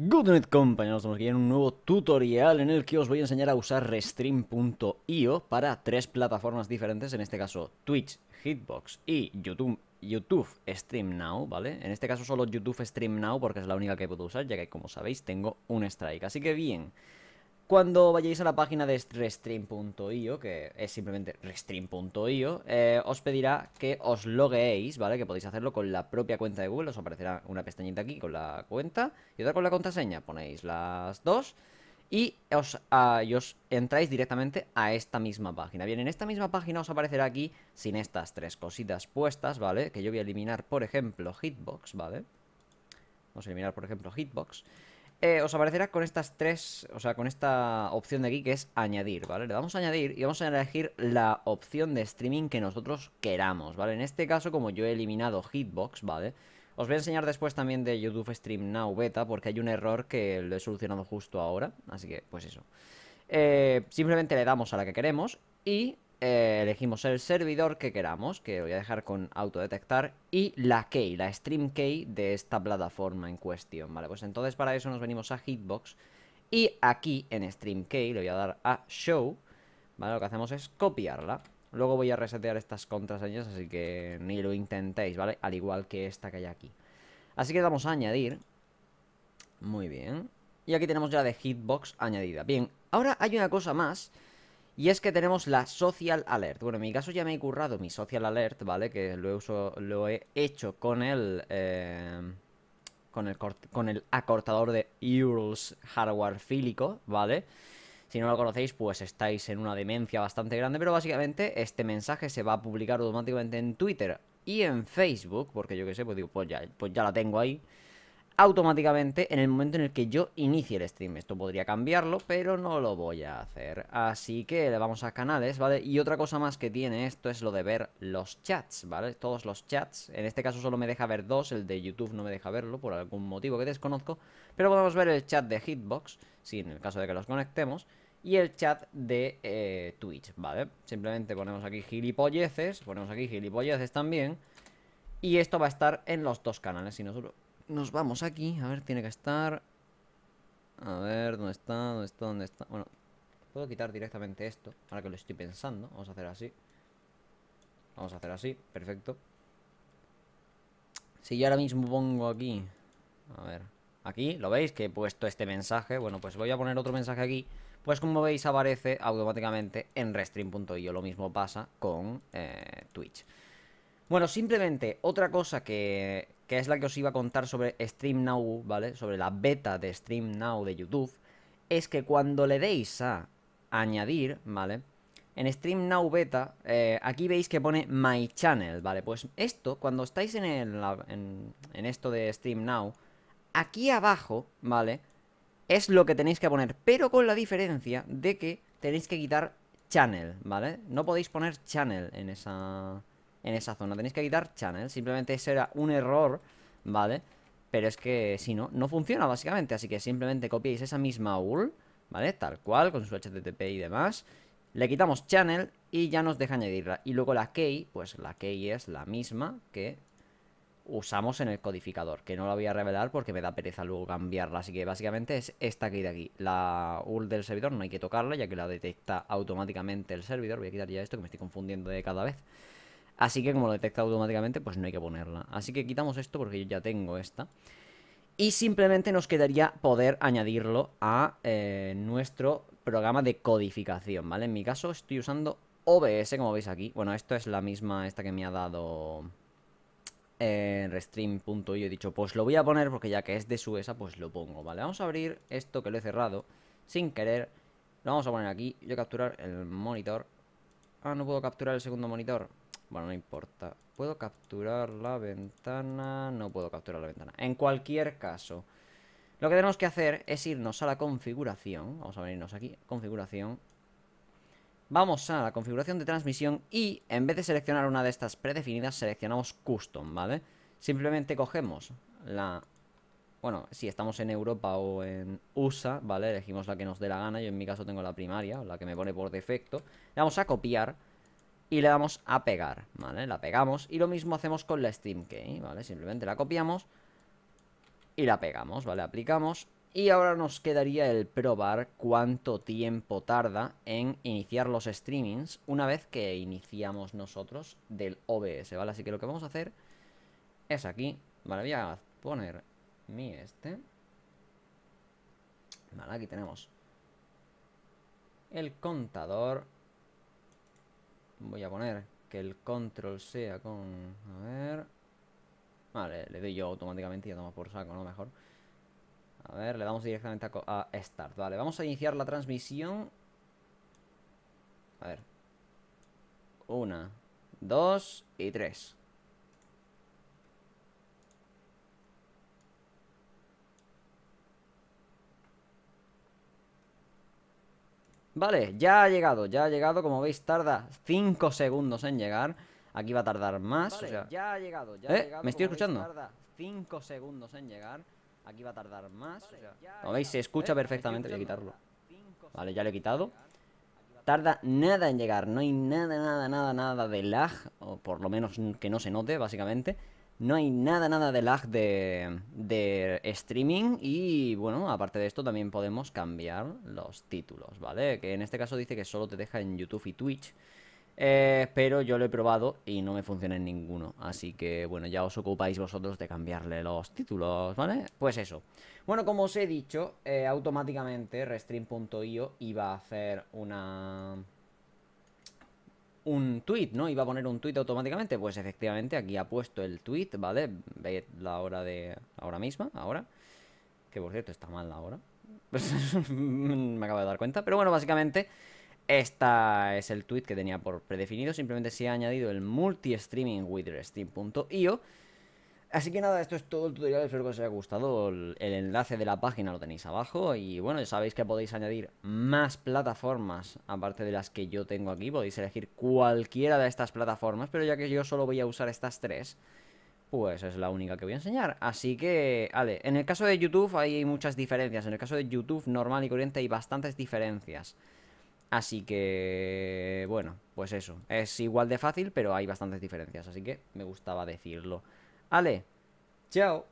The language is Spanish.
Good night compañeros, estamos aquí en un nuevo tutorial en el que os voy a enseñar a usar Restream.io para tres plataformas diferentes, en este caso Twitch, Hitbox y YouTube, YouTube Stream Now, ¿vale? En este caso solo YouTube Stream Now porque es la única que puedo usar, ya que como sabéis tengo un strike, así que bien cuando vayáis a la página de restream.io, que es simplemente restream.io, eh, os pedirá que os logueéis, ¿vale? Que podéis hacerlo con la propia cuenta de Google, os aparecerá una pestañita aquí con la cuenta y otra con la contraseña, ponéis las dos y os, ah, y os entráis directamente a esta misma página. Bien, en esta misma página os aparecerá aquí, sin estas tres cositas puestas, ¿vale? Que yo voy a eliminar, por ejemplo, Hitbox, ¿vale? Vamos a eliminar, por ejemplo, Hitbox. Eh, os aparecerá con estas tres, o sea, con esta opción de aquí que es añadir, ¿vale? Le vamos a añadir y vamos a elegir la opción de streaming que nosotros queramos, ¿vale? En este caso, como yo he eliminado Hitbox, ¿vale? Os voy a enseñar después también de YouTube Stream Now Beta porque hay un error que lo he solucionado justo ahora, así que pues eso. Eh, simplemente le damos a la que queremos y eh, elegimos el servidor que queramos, que voy a dejar con autodetectar, y la key, la stream key de esta plataforma en cuestión, ¿vale? Pues entonces para eso nos venimos a Hitbox y aquí en stream key le voy a dar a show, ¿vale? Lo que hacemos es copiarla. Luego voy a resetear estas contraseñas, así que ni lo intentéis, ¿vale? Al igual que esta que hay aquí. Así que damos a añadir. Muy bien. Y aquí tenemos ya de hitbox añadida. Bien, ahora hay una cosa más y es que tenemos la Social Alert. Bueno, en mi caso ya me he currado mi Social Alert, ¿vale? Que lo he, hecho con el... Eh, con el, con el acortador de URLs hardware fílico, ¿vale? Si no lo conocéis, pues estáis en una demencia bastante grande, pero básicamente este mensaje se va a publicar automáticamente en Twitter y en Facebook, porque yo qué sé, pues digo, pues ya, pues ya la tengo ahí automáticamente en el momento en el que yo inicie el stream. Esto podría cambiarlo, pero no lo voy a hacer. Así que le vamos a canales, ¿vale? Y otra cosa más que tiene esto es lo de ver los chats, ¿vale? Todos los chats. En este caso solo me deja ver dos, el de YouTube no me deja verlo por algún motivo que desconozco. Pero podemos ver el chat de Hitbox, Si, en el caso de que los conectemos. Y el chat de eh, Twitch, ¿vale? Simplemente ponemos aquí gilipolleces, ponemos aquí gilipolleces también. Y esto va a estar en los dos canales. Si nosotros nos vamos aquí. A ver, tiene que estar. A ver, ¿dónde está? ¿Dónde está? ¿Dónde está? Bueno, puedo quitar directamente esto. Ahora que lo estoy pensando. Vamos a hacer así. Vamos a hacer así. Perfecto. Si yo ahora mismo pongo aquí. A ver. Aquí, ¿lo veis? Que he puesto este mensaje. Bueno, pues voy a poner otro mensaje aquí. Pues como veis aparece automáticamente en restream.io. Lo mismo pasa con eh, Twitch. Bueno, simplemente otra cosa que, es la que os iba a contar sobre Stream Now, ¿vale? Sobre la beta de Stream Now de YouTube, es que cuando le deis a añadir, ¿vale? En Stream Now Beta, eh, aquí veis que pone My Channel, ¿vale? Pues esto, cuando estáis en, en esto de Stream Now, aquí abajo, ¿vale? Es lo que tenéis que poner, pero con la diferencia de que tenéis que quitar Channel, ¿vale? No podéis poner Channel en esa en esa zona. Tenéis que quitar channel. Simplemente ese era un error, ¿vale? Pero es que si no, no funciona básicamente. Así que simplemente copiáis esa misma URL, ¿vale? Tal cual, con su HTTP y demás. Le quitamos channel y ya nos deja añadirla. Y luego la key, pues la key es la misma que usamos en el codificador, que no la voy a revelar porque me da pereza luego cambiarla, así que básicamente es esta key de aquí. La URL del servidor no hay que tocarla ya que la detecta automáticamente el servidor. Voy a quitar ya esto que me estoy confundiendo de cada vez. Así que como lo detecta automáticamente, pues no hay que ponerla. Así que quitamos esto porque yo ya tengo esta. Y simplemente nos quedaría poder añadirlo a eh, nuestro programa de codificación, ¿vale? En mi caso estoy usando OBS, como veis aquí. Bueno, esto es la misma esta que me ha dado en eh, Restream.io. He dicho, pues lo voy a poner porque ya que es de esa, pues lo pongo, ¿vale? Vamos a abrir esto que lo he cerrado sin querer. Lo vamos a poner aquí. Yo capturar el monitor. Ah, no puedo capturar el segundo monitor. Bueno, no importa. ¿Puedo capturar la ventana? No puedo capturar la ventana. En cualquier caso, lo que tenemos que hacer es irnos a la configuración. Vamos a venirnos aquí, configuración. Vamos a la configuración de transmisión y en vez de seleccionar una de estas predefinidas, seleccionamos custom, ¿vale? Simplemente cogemos la... Bueno, si estamos en Europa o en USA, ¿vale? Elegimos la que nos dé la gana. Yo en mi caso tengo la primaria, la que me pone por defecto. Le vamos a copiar y le damos a pegar, ¿vale? La pegamos y lo mismo hacemos con la stream Key, ¿vale? Simplemente la copiamos y la pegamos, ¿vale? Aplicamos y ahora nos quedaría el probar cuánto tiempo tarda en iniciar los streamings una vez que iniciamos nosotros del OBS, ¿vale? Así que lo que vamos a hacer es aquí, ¿vale? Voy a poner mi este. Vale, aquí tenemos el contador Voy a poner que el control sea con... A ver... Vale, le doy yo automáticamente y ya toma por saco, ¿no? Mejor. A ver, le damos directamente a, a Start. Vale, vamos a iniciar la transmisión. A ver. Una, dos y tres. Vale, ya ha llegado, ya ha llegado Como veis tarda 5 segundos en llegar Aquí va a tardar más o sea... ya ha llegado, eh, ¿Me estoy escuchando? tarda 5 segundos en llegar Aquí va a tardar más Como veis se escucha eh, perfectamente, voy a quitarlo Vale, ya lo he quitado Tarda nada en llegar, no hay nada, nada, nada, nada de lag O por lo menos que no se note, básicamente no hay nada, nada de lag de, de, streaming y bueno, aparte de esto también podemos cambiar los títulos, ¿vale? Que en este caso dice que solo te deja en YouTube y Twitch, eh, pero yo lo he probado y no me funciona en ninguno, así que bueno, ya os ocupáis vosotros de cambiarle los títulos, ¿vale? Pues eso. Bueno, como os he dicho, eh, automáticamente Restream.io iba a hacer una un tweet, ¿no? Iba a poner un tweet automáticamente. Pues efectivamente, aquí ha puesto el tweet, ¿vale? ve la hora de. ahora misma, ahora. Que por cierto, está mal la hora. Me acabo de dar cuenta. Pero bueno, básicamente. Esta es el tweet que tenía por predefinido. Simplemente se ha añadido el multi-streaming with stream.io Así que nada, esto es todo el tutorial, espero que os haya gustado, el, enlace de la página lo tenéis abajo y bueno, ya sabéis que podéis añadir más plataformas aparte de las que yo tengo aquí, podéis elegir cualquiera de estas plataformas, pero ya que yo solo voy a usar estas tres, pues es la única que voy a enseñar. Así que, vale, en el caso de YouTube hay muchas diferencias, en el caso de YouTube normal y corriente hay bastantes diferencias. Así que, bueno, pues eso, es igual de fácil, pero hay bastantes diferencias, así que me gustaba decirlo. Ale, tchau!